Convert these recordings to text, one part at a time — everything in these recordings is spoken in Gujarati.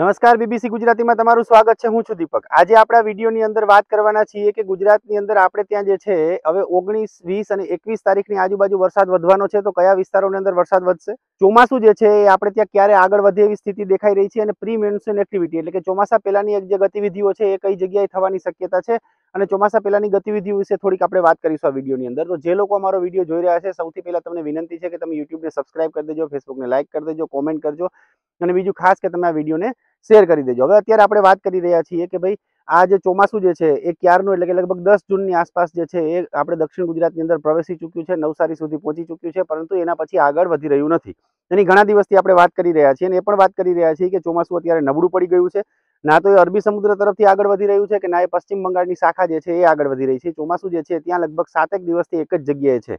નમસ્કાર બીબીસી ગુજરાતીમાં તમારું સ્વાગત છે હું છું દીપક આજે આપણા વિડીયોની અંદર વાત કરવાના છીએ કે ગુજરાતની અંદર આપણે ત્યાં જે છે હવે ઓગણીસ વીસ અને એકવીસ તારીખની આજુબાજુ વરસાદ વધવાનો છે તો કયા વિસ્તારોની અંદર વરસાદ વધશે ચોમાસું જે છે એ આપણે ત્યાં ક્યારે આગળ વધે એવી સ્થિતિ દેખાઈ રહી છે અને પ્રી મેન્સન એક્ટિવિટી એટલે કે ચોમાસા પહેલાની જે ગતિવિધિઓ છે એ કઈ જગ્યાએ થવાની શક્યતા છે અને ચોમાસા પહેલાની ગતિવિધિ વિશે થોડીક આપણે વાત કરીશું આ વિડીયોની અંદર તો જે લોકો અમારો વિડીયો જોઈ રહ્યા છે સૌથી પહેલાં તમને વિનંતી છે કે તમે યુટ્યુબને સબસ્ક્રાઇબ કરી દેજો ફેસબુકને લાઇક કરી દેજો કોમેન્ટ કરજો અને બીજું ખાસ કે તમે આ વિડીયોને શેર કરી દેજો હવે અત્યારે આપણે વાત કરી રહ્યા છીએ કે ભાઈ આ જે ચોમાસું જે છે એ ક્યારનું એટલે કે લગભગ દસ જૂનની આસપાસ જે છે એ આપણે દક્ષિણ ગુજરાતની અંદર પ્રવેશી ચૂક્યું છે નવસારી સુધી પહોંચી ચૂક્યું છે પરંતુ એના પછી આગળ વધી રહ્યું નથી એની ઘણા દિવસથી આપણે વાત કરી રહ્યા છીએ અને એ પણ વાત કરી રહ્યા છીએ કે ચોમાસું અત્યારે નબળું પડી ગયું છે ના તો એ અરબી સમુદ્ર તરફથી આગળ વધી રહ્યું છે કે ના એ પશ્ચિમ બંગાળની શાખા જે છે એ આગળ વધી રહી છે ચોમાસું જે છે ત્યાં લગભગ સાતેક દિવસથી એક જ જગ્યાએ છે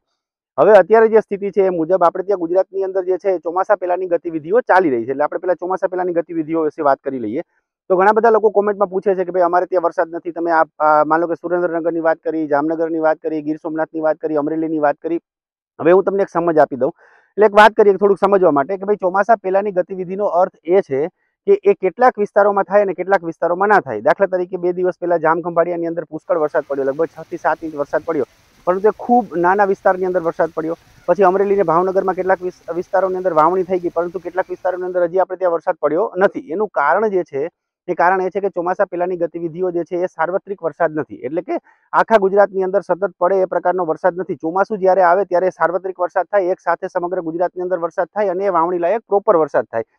હવે અત્યારે જે સ્થિતિ છે એ મુજબ આપણે ત્યાં ગુજરાતની અંદર જે છે ચોમાસા પહેલાંની ગતિવિધિઓ ચાલી રહી છે એટલે આપણે પહેલાં ચોમાસા પહેલાંની ગતિવિધિઓ વિશે વાત કરી લઈએ તો ઘણા બધા લોકો કોમેન્ટમાં પૂછે છે કે ભાઈ અમારે ત્યાં વરસાદ નથી તમે આ માનો કે સુરેન્દ્રનગરની વાત કરી જામનગરની વાત કરી ગીર સોમનાથની વાત કરી અમરેલીની વાત કરી હવે હું તમને એક સમજ આપી દઉં એટલે એક વાત કરીએ થોડુંક સમજવા માટે કે ભાઈ ચોમાસા પહેલાંની ગતિવિધિનો અર્થ એ છે કે એ કેટલાક વિસ્તારોમાં થાય અને કેટલાક વિસ્તારોમાં ના થાય દાખલા તરીકે બે દિવસ પહેલા જામખંભાળિયાની અંદર પુષ્કળ વરસાદ પડ્યો લગભગ છથી સાત ઇંચ વરસાદ પડ્યો પરંતુ એ ખૂબ નાના વિસ્તારની અંદર વરસાદ પડ્યો પછી અમરેલીને ભાવનગરમાં કેટલાક વિસ્તારોની અંદર વાવણી થઈ ગઈ પરંતુ કેટલાક વિસ્તારોની અંદર હજી આપણે ત્યાં વરસાદ પડ્યો નથી એનું કારણ જે છે એ કારણ એ છે કે ચોમાસા પહેલાંની ગતિવિધિઓ જે છે એ સાર્વત્રિક વરસાદ નથી એટલે કે આખા ગુજરાતની અંદર સતત પડે એ પ્રકારનો વરસાદ નથી ચોમાસું જ્યારે આવે ત્યારે સાર્વત્રિક વરસાદ થાય એક સાથે સમગ્ર ગુજરાતની અંદર વરસાદ થાય અને એ વાવણી લાયક પ્રોપર વરસાદ થાય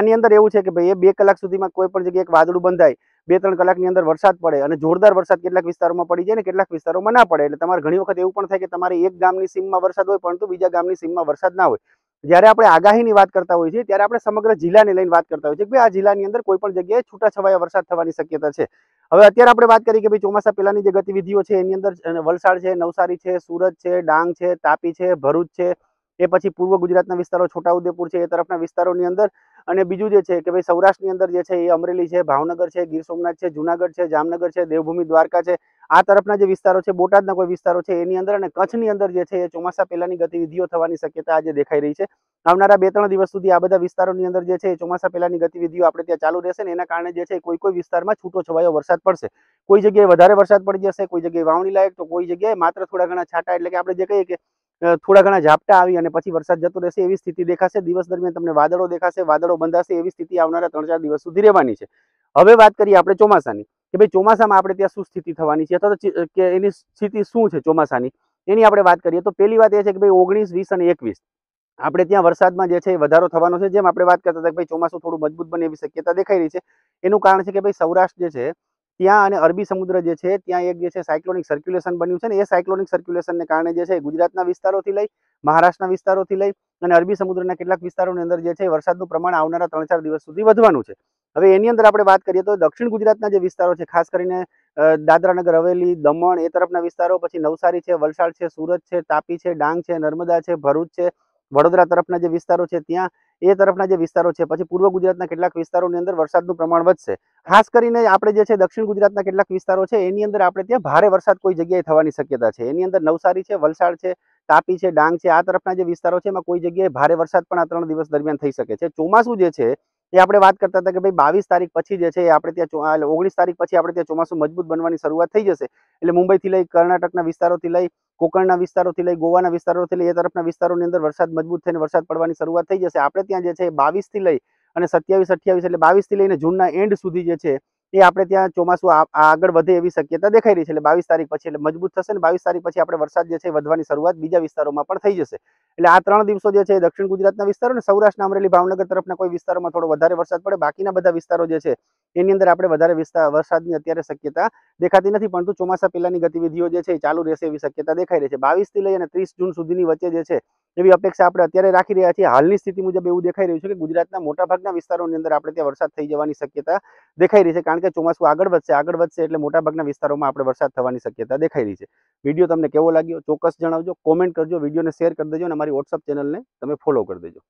આની અંદર એવું છે કે ભાઈ એ બે કલાક સુધીમાં કોઈ પણ જગ્યાએ વાદળું બંધાય બે ત્રણ કલાકની અંદર વરસાદ પડે અને જોરદાર વરસાદ કેટલાક વિસ્તારોમાં પડી જાય ને કેટલાક વિસ્તારોમાં ના પડે એટલે તમારે ઘણી વખત એવું પણ થાય કે તમારે એક ગામની સીમમાં વરસાદ હોય પરંતુ બીજા ગામની સીમમાં વરસાદ ના હોય જ્યારે આપણે આગાહીની વાત કરતા હોઈએ છીએ ત્યારે આપણે સમગ્ર જિલ્લાને લઈને વાત કરતા હોઈએ છીએ કે આ જિલ્લાની અંદર કોઈ પણ જગ્યાએ છૂટાછવાયા વરસાદ થવાની શક્યતા છે હવે અત્યારે આપણે વાત કરીએ કે ભાઈ ચોમાસા પહેલાની જે ગતિવિધિઓ છે એની અંદર વલસાડ છે નવસારી છે સુરત છે ડાંગ છે તાપી છે ભરૂચ છે એ પછી પૂર્વ ગુજરાતના વિસ્તારો છોટાઉદેપુર છે એ તરફના વિસ્તારોની અંદર અને બીજું જે છે કે ભાઈ સૌરાષ્ટ્રની અંદર જે છે એ અમરેલી છે ભાવનગર છે ગીર સોમનાથ છે જુનાગઢ છે જામનગર છે દેવભૂમિ દ્વારકા છે આ તરફના જે વિસ્તારો છે બોટાદના કોઈ વિસ્તારો છે એની અંદર અને કચ્છની અંદર જે છે એ ચોમાસા પહેલાની ગતિવિધિઓ થવાની શક્યતા આજે દેખાઈ રહી છે આવનારા બે ત્રણ દિવસ સુધી આ બધા વિસ્તારોની અંદર જે છે એ ચોમાસા પહેલાની ગતિવિધિઓ આપણે ત્યાં ચાલુ રહેશે ને એના કારણે જે છે કોઈ કોઈ વિસ્તારમાં છૂટો છવાયો વરસાદ પડશે કોઈ જગ્યાએ વધારે વરસાદ પડી જશે કોઈ જગ્યાએ વાવણી લાયક તો કોઈ જગ્યાએ માત્ર થોડા ઘણા છાંટા એટલે કે આપણે જે કહીએ કે થોડા ઘણા ઝાપટા આવી અને પછી વરસાદ જતો રહેશે એવી સ્થિતિ દેખાશે દિવસ દરમિયાન તમને વાદળો દેખાશે વાદળો બંધાશે એવી સ્થિતિ આવનારા ત્રણ ચાર દિવસ સુધી રહેવાની છે હવે વાત કરીએ આપણે ચોમાસાની કે ભાઈ ચોમાસામાં આપણે ત્યાં શું સ્થિતિ થવાની છે અથવા તો કે એની સ્થિતિ શું છે ચોમાસાની એની આપણે વાત કરીએ તો પહેલી વાત એ છે કે ભાઈ ઓગણીસ વીસ અને એકવીસ આપણે ત્યાં વરસાદમાં જે છે એ વધારો થવાનો છે જેમ આપણે વાત કરતા હતા કે ભાઈ ચોમાસું થોડું મજબૂત બને એવી શક્યતા દેખાઈ રહી છે એનું કારણ છે કે ભાઈ સૌરાષ્ટ્ર જે છે ત્યાં અને અરબી સમુદ્ર જે છે ત્યાં એક જે છે સાયક્લોનિક સર્ક્યુલેશન બન્યું છે ને એ સાયક્લોનિક સર્ક્યુલેશનને કારણે જે છે ગુજરાતના વિસ્તારોથી લઈ મહારાષ્ટ્રના વિસ્તારોથી લઈ અને અરબી સમુદ્રના કેટલાક વિસ્તારોની અંદર જે છે વરસાદનું પ્રમાણ આવનારા ત્રણ ચાર દિવસ સુધી વધવાનું છે હવે એની અંદર આપણે વાત કરીએ તો દક્ષિણ ગુજરાતના જે વિસ્તારો છે ખાસ કરીને દાદરાનગર હવેલી દમણ એ તરફના વિસ્તારો પછી નવસારી છે વલસાડ છે સુરત છે તાપી છે ડાંગ છે નર્મદા છે ભરૂચ છે વડોદરા તરફના જે વિસ્તારો છે ત્યાં એ તરફના જે વિસ્તારો છે પછી પૂર્વ ગુજરાતના કેટલાક વિસ્તારોની અંદર વરસાદનું પ્રમાણ વધશે ખાસ કરીને આપણે જે છે દક્ષિણ ગુજરાતના કેટલાક વિસ્તારો છે એની અંદર આપણે ત્યાં ભારે વરસાદ કોઈ જગ્યાએ થવાની શક્યતા છે એની અંદર નવસારી છે વલસાડ છે તાપી છે ડાંગ છે આ તરફના જે વિસ્તારો છે એમાં કોઈ જગ્યાએ ભારે વરસાદ પણ આ ત્રણ દિવસ દરમિયાન થઈ શકે છે ચોમાસું જે છે એ આપણે વાત કરતા હતા કે ભાઈ બાવીસ તારીખ પછી જે છે એ આપણે ત્યાં ઓગણીસ તારીખ પછી આપણે ત્યાં ચોમાસું મજબૂત બનવાની શરૂઆત થઈ જશે એટલે મુંબઈથી લઈ કર્ણાટકના વિસ્તારોથી લઈ કોકણના વિસ્તારોથી લઈ ગોવાના વિસ્તારોથી લઈ એ તરફના વિસ્તારોની અંદર વરસાદ મજબૂત થઈને વરસાદ પડવાની શરૂઆત થઈ જશે આપણે ત્યાં જે છે બાવીસથી લઈ અને સત્યાવીસ અઠ્યાવીસ એટલે બાવીસથી લઈને જૂનના એન્ડ સુધી જે છે એ આપણે ત્યાં ચોમાસું આગળ વધે એવી શક્યતા દેખાઈ રહી છે એટલે બાવીસ તારીખ પછી એટલે મજબૂત થશે ને બાવીસ તારીખ પછી આપણે વરસાદ જે છે વધવાની શરૂઆત બીજા વિસ્તારોમાં પણ થઈ જશે એટલે આ ત્રણ દિવસો જે છે દક્ષિણ ગુજરાતના વિસ્તારો અને સૌરાષ્ટ્ર અમરેલી ભાવનગર તરફના કોઈ વિસ્તારોમાં થોડો વધારે વરસાદ પડે બાકીના બધા વિસ્તારો જે છે એની અંદર આપણે વધારે વિસ્તાર વરસાદની અત્યારે શક્યતા દેખાતી નથી પરંતુ ચોમાસા પહેલાની ગતિવિધિઓ જે છે એ ચાલુ રહેશે એવી શક્યતા દેખાઈ રહી છે બાવીસથી લઈ અને ત્રીસ જૂન સુધીની વચ્ચે જે છે એવી અપેક્ષા આપણે અત્યારે રાખી રહ્યા છીએ હાલની સ્થિતિ મુજબ એવું દેખાઈ રહ્યું છે કે ગુજરાતના મોટાભાગના વિસ્તારોની અંદર આપણે ત્યાં વરસાદ થઈ જવાની શક્યતા દેખાઈ રહી છે કારણ કે ચોમાસું આગળ વધશે આગળ વધશે એટલે મોટાભાગના વિસ્તારોમાં આપણે વરસાદ થવાની શક્યતા દેખાઈ રહી છે વિડીયો તમને કેવો લાગ્યો ચોક્કસ જણાવજો કોમેન્ટ કરજો વિડીયોને શેર કરી દેજો અને અમારી વોટ્સઅપ ચેનલને તમે ફોલો કરી દેજો